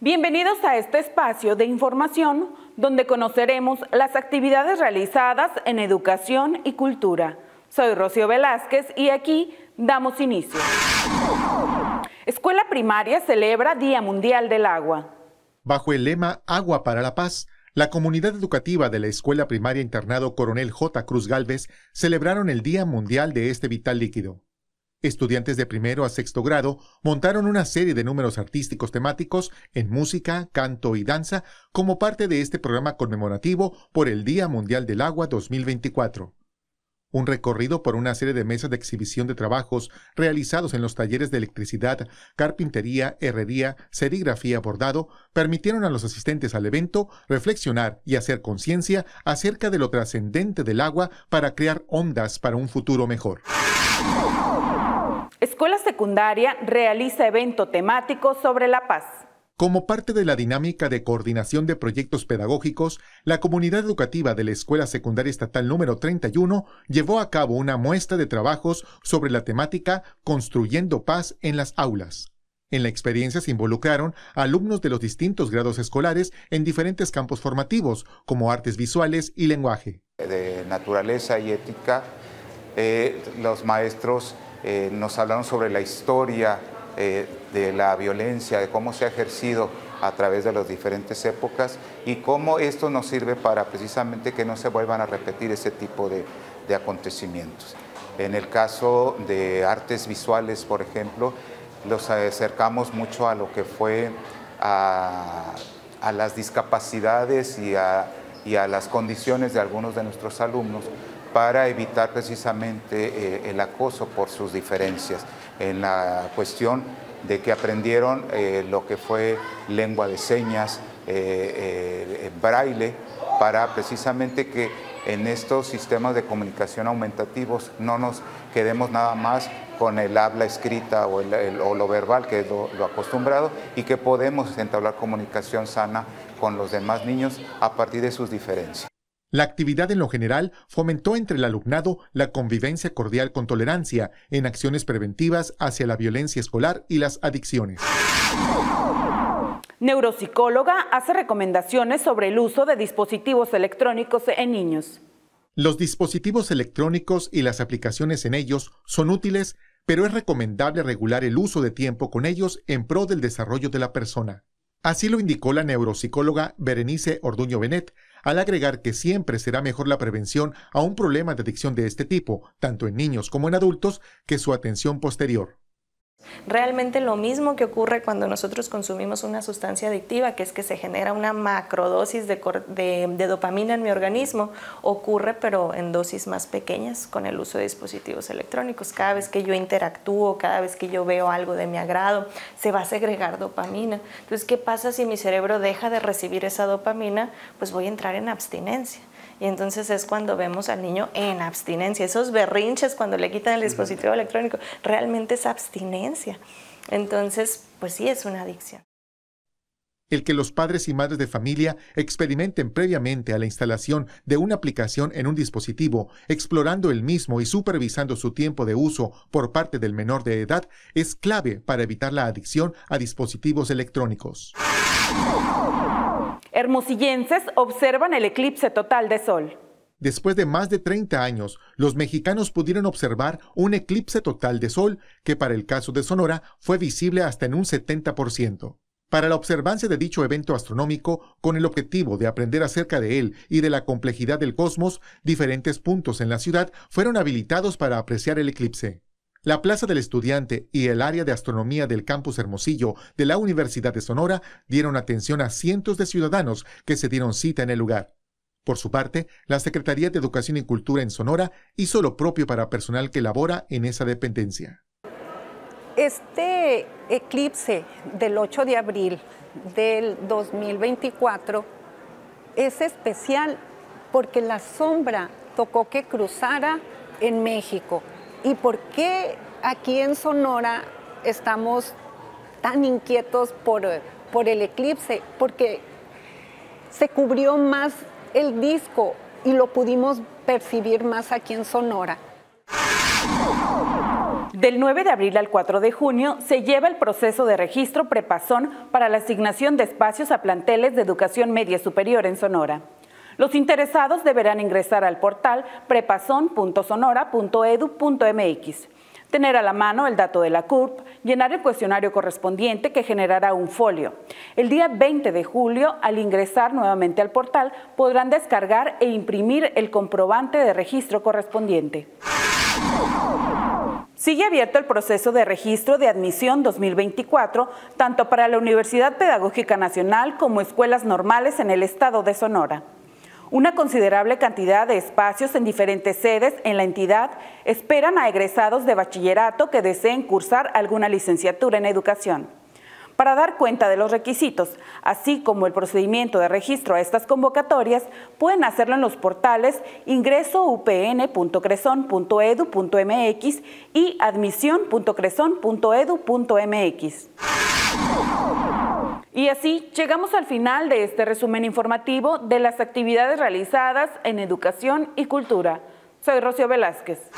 Bienvenidos a este espacio de información donde conoceremos las actividades realizadas en educación y cultura. Soy Rocío Velázquez y aquí damos inicio. Escuela Primaria celebra Día Mundial del Agua. Bajo el lema Agua para la Paz, la comunidad educativa de la Escuela Primaria Internado Coronel J. Cruz Galvez celebraron el Día Mundial de este vital líquido. Estudiantes de primero a sexto grado montaron una serie de números artísticos temáticos en música, canto y danza como parte de este programa conmemorativo por el Día Mundial del Agua 2024. Un recorrido por una serie de mesas de exhibición de trabajos realizados en los talleres de electricidad, carpintería, herrería, serigrafía, bordado, permitieron a los asistentes al evento reflexionar y hacer conciencia acerca de lo trascendente del agua para crear ondas para un futuro mejor. Escuela Secundaria realiza evento temático sobre la paz. Como parte de la dinámica de coordinación de proyectos pedagógicos, la comunidad educativa de la Escuela Secundaria Estatal número 31 llevó a cabo una muestra de trabajos sobre la temática Construyendo paz en las aulas. En la experiencia se involucraron alumnos de los distintos grados escolares en diferentes campos formativos, como artes visuales y lenguaje. De naturaleza y ética, eh, los maestros eh, nos hablaron sobre la historia eh, de la violencia, de cómo se ha ejercido a través de las diferentes épocas y cómo esto nos sirve para precisamente que no se vuelvan a repetir ese tipo de, acontecimientos. En el caso de artes visuales, por ejemplo, nos acercamos mucho a lo que fue a, las discapacidades y a las condiciones de algunos de nuestros alumnos para evitar precisamente eh, el acoso por sus diferencias en la cuestión de que aprendieron eh, lo que fue lengua de señas, eh, braille, para precisamente que en estos sistemas de comunicación aumentativos no nos quedemos nada más con el habla escrita o, lo verbal, que es lo, acostumbrado, y que podemos entablar comunicación sana con los demás niños a partir de sus diferencias. La actividad en lo general fomentó entre el alumnado la convivencia cordial con tolerancia en acciones preventivas hacia la violencia escolar y las adicciones. Neuropsicóloga hace recomendaciones sobre el uso de dispositivos electrónicos en niños. Los dispositivos electrónicos y las aplicaciones en ellos son útiles, pero es recomendable regular el uso de tiempo con ellos en pro del desarrollo de la persona. Así lo indicó la neuropsicóloga Berenice Orduño Benet al agregar que siempre será mejor la prevención a un problema de adicción de este tipo, tanto en niños como en adultos, que su atención posterior. Realmente lo mismo que ocurre cuando nosotros consumimos una sustancia adictiva, que es que se genera una macrodosis de, dopamina en mi organismo, ocurre pero en dosis más pequeñas con el uso de dispositivos electrónicos. Cada vez que yo interactúo, cada vez que yo veo algo de mi agrado, se va a segregar dopamina. Entonces, ¿qué pasa si mi cerebro deja de recibir esa dopamina? Pues voy a entrar en abstinencia. Y entonces es cuando vemos al niño en abstinencia. Esos berrinches cuando le quitan el dispositivo electrónico, realmente es abstinencia. Entonces, pues sí, es una adicción. El que los padres y madres de familia experimenten previamente a la instalación de una aplicación en un dispositivo, explorando el mismo y supervisando su tiempo de uso por parte del menor de edad, es clave para evitar la adicción a dispositivos electrónicos. Hermosillenses observan el eclipse total de sol. Después de más de 30 años, los mexicanos pudieron observar un eclipse total de sol que para el caso de Sonora fue visible hasta en un 70%. Para la observancia de dicho evento astronómico, con el objetivo de aprender acerca de él y de la complejidad del cosmos, diferentes puntos en la ciudad fueron habilitados para apreciar el eclipse. La Plaza del Estudiante y el área de astronomía del campus Hermosillo de la Universidad de Sonora dieron atención a cientos de ciudadanos que se dieron cita en el lugar. Por su parte, la Secretaría de Educación y Cultura en Sonora hizo lo propio para personal que labora en esa dependencia. Este eclipse del 8 de abril del 2024 es especial porque la sombra tocó que cruzara en México ¿Y por qué aquí en Sonora estamos tan inquietos por, por el eclipse? Porque se cubrió más el disco y lo pudimos percibir más aquí en Sonora. Del 9 de abril al 4 de junio se lleva el proceso de registro prepasón para la asignación de espacios a planteles de educación media superior en Sonora. Los interesados deberán ingresar al portal prepason.sonora.edu.mx, tener a la mano el dato de la CURP, llenar el cuestionario correspondiente que generará un folio. El día 20 de julio, al ingresar nuevamente al portal, podrán descargar e imprimir el comprobante de registro correspondiente. Sigue abierto el proceso de registro de admisión 2024, tanto para la Universidad Pedagógica Nacional como escuelas normales en el estado de Sonora. Una considerable cantidad de espacios en diferentes sedes en la entidad esperan a egresados de bachillerato que deseen cursar alguna licenciatura en educación. Para dar cuenta de los requisitos, así como el procedimiento de registro a estas convocatorias, pueden hacerlo en los portales ingresoupn.creson.edu.mx y admisión.creson.edu.mx. Y así llegamos al final de este resumen informativo de las actividades realizadas en educación y cultura. Soy Rocío Velázquez.